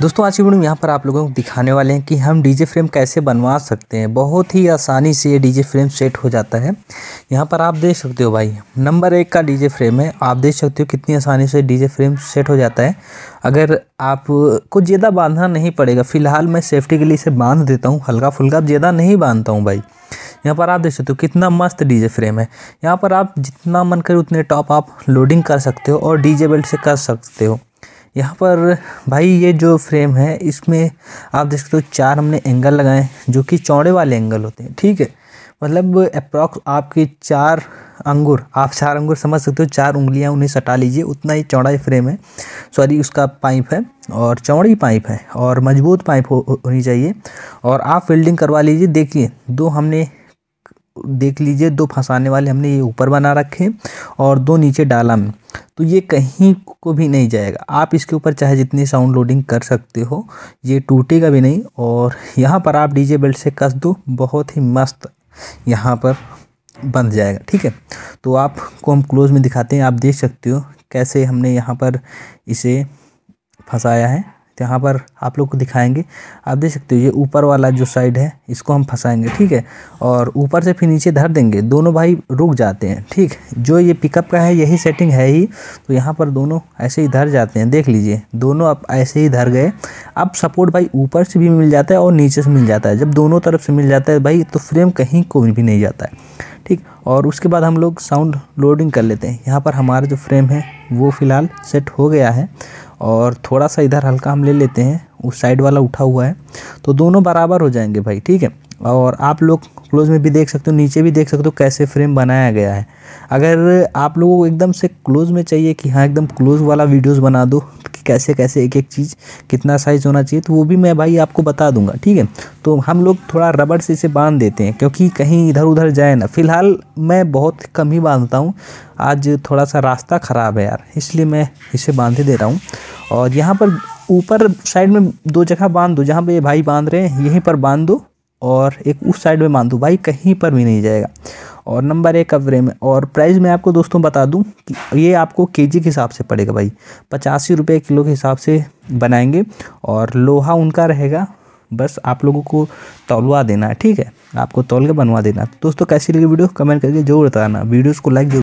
दोस्तों आज की वीडियो में यहाँ पर आप लोगों को दिखाने वाले हैं कि हम डीजे फ्रेम कैसे बनवा सकते हैं बहुत ही आसानी से ये डीजे फ्रेम सेट हो जाता है यहाँ पर आप देख सकते हो भाई नंबर एक का डीजे फ्रेम है आप देख सकते हो कितनी आसानी से डीजे फ्रेम सेट हो जाता है अगर आपको ज़्यादा बांधना नहीं पड़ेगा फ़िलहाल मैं सेफ्टी के लिए इसे बांध देता हूँ हल्का फुल्का ज़्यादा नहीं बांधता हूँ भाई यहाँ पर आप देख सकते हो कितना मस्त डीजे फ्रेम है यहाँ पर आप जितना मन करे उतने टॉप आप लोडिंग कर सकते हो और डीजे बेल्ट से कर सकते हो यहाँ पर भाई ये जो फ्रेम है इसमें आप देख सकते हो चार हमने एंगल लगाए हैं जो कि चौड़े वाले एंगल होते हैं ठीक है मतलब अप्रॉक्स आपके चार अंगूर आप चार अंगूर समझ सकते हो चार उंगलियां उन्हें सटा लीजिए उतना ही चौड़ा ही फ्रेम है सॉरी उसका पाइप है और चौड़ी पाइप है और मजबूत पाइप हो, होनी चाहिए और आप वेल्डिंग करवा लीजिए देखिए दो हमने देख लीजिए दो फंसाने वाले हमने ये ऊपर बना रखे हैं और दो नीचे डाला में तो ये कहीं को भी नहीं जाएगा आप इसके ऊपर चाहे जितनी साउंड लोडिंग कर सकते हो ये टूटेगा भी नहीं और यहाँ पर आप डीजे बेल्ट से कस दो बहुत ही मस्त यहाँ पर बंध जाएगा ठीक है तो आपको हम क्लोज में दिखाते हैं आप देख सकते हो कैसे हमने यहाँ पर इसे फंसाया है तो यहाँ पर आप लोग को दिखाएंगे आप देख सकते हो ये ऊपर वाला जो साइड है इसको हम फंसाएंगे ठीक है और ऊपर से फिर नीचे धर देंगे दोनों भाई रुक जाते हैं ठीक जो ये पिकअप का है यही सेटिंग है ही तो यहाँ पर दोनों ऐसे ही धर जाते हैं देख लीजिए दोनों अब ऐसे ही धर गए अब सपोर्ट भाई ऊपर से भी मिल जाता है और नीचे से मिल जाता है जब दोनों तरफ से मिल जाता है भाई तो फ्रेम कहीं को भी नहीं जाता है ठीक और उसके बाद हम लोग साउंड लोडिंग कर लेते हैं यहाँ पर हमारा जो फ्रेम है वो फ़िलहाल सेट हो गया है और थोड़ा सा इधर हल्का हम ले लेते हैं उस साइड वाला उठा हुआ है तो दोनों बराबर हो जाएंगे भाई ठीक है और आप लोग क्लोज में भी देख सकते हो नीचे भी देख सकते हो कैसे फ्रेम बनाया गया है अगर आप लोगों को एकदम से क्लोज में चाहिए कि हाँ एकदम क्लोज वाला वीडियोस बना दो कैसे कैसे एक एक चीज़ कितना साइज़ होना चाहिए तो वो भी मैं भाई आपको बता दूंगा ठीक है तो हम लोग थोड़ा रबड़ से इसे बांध देते हैं क्योंकि कहीं इधर उधर जाए ना फ़िलहाल मैं बहुत कम ही बांधता हूँ आज थोड़ा सा रास्ता ख़राब है यार इसलिए मैं इसे बांध ही दे रहा हूँ और यहाँ पर ऊपर साइड में दो जगह बांध दो जहाँ ये भाई बांध रहे हैं यहीं पर बांध दो और एक उस साइड में बांध दो भाई कहीं पर भी नहीं जाएगा और नंबर एक कवरे में और प्राइस मैं आपको दोस्तों बता दूं कि ये आपको केजी के हिसाब से पड़ेगा भाई पचासी रुपये किलो के हिसाब से बनाएंगे और लोहा उनका रहेगा बस आप लोगों को तोलवा देना है ठीक है आपको तोल के बनवा देना तो दोस्तों कैसी लगी वीडियो कमेंट करके जरूर बताना वीडियोज़ को लाइक